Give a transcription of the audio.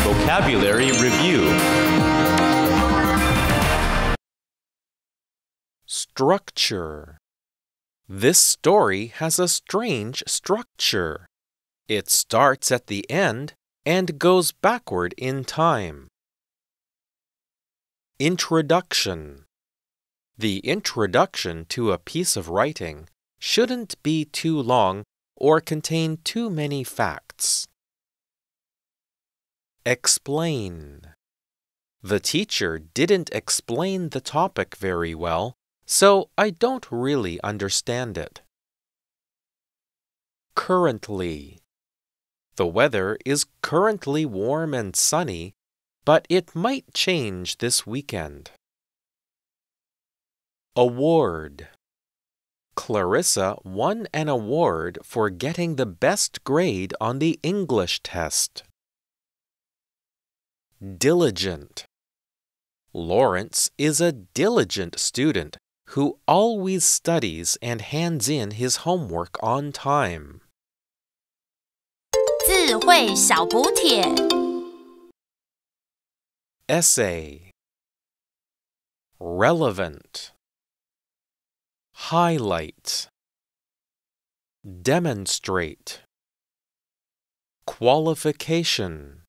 Vocabulary Review Structure This story has a strange structure. It starts at the end and goes backward in time. Introduction The introduction to a piece of writing shouldn't be too long or contain too many facts. Explain. The teacher didn't explain the topic very well, so I don't really understand it. Currently. The weather is currently warm and sunny, but it might change this weekend. Award Clarissa won an award for getting the best grade on the English test diligent. Lawrence is a diligent student who always studies and hands in his homework on time. Essay Relevant Highlight Demonstrate Qualification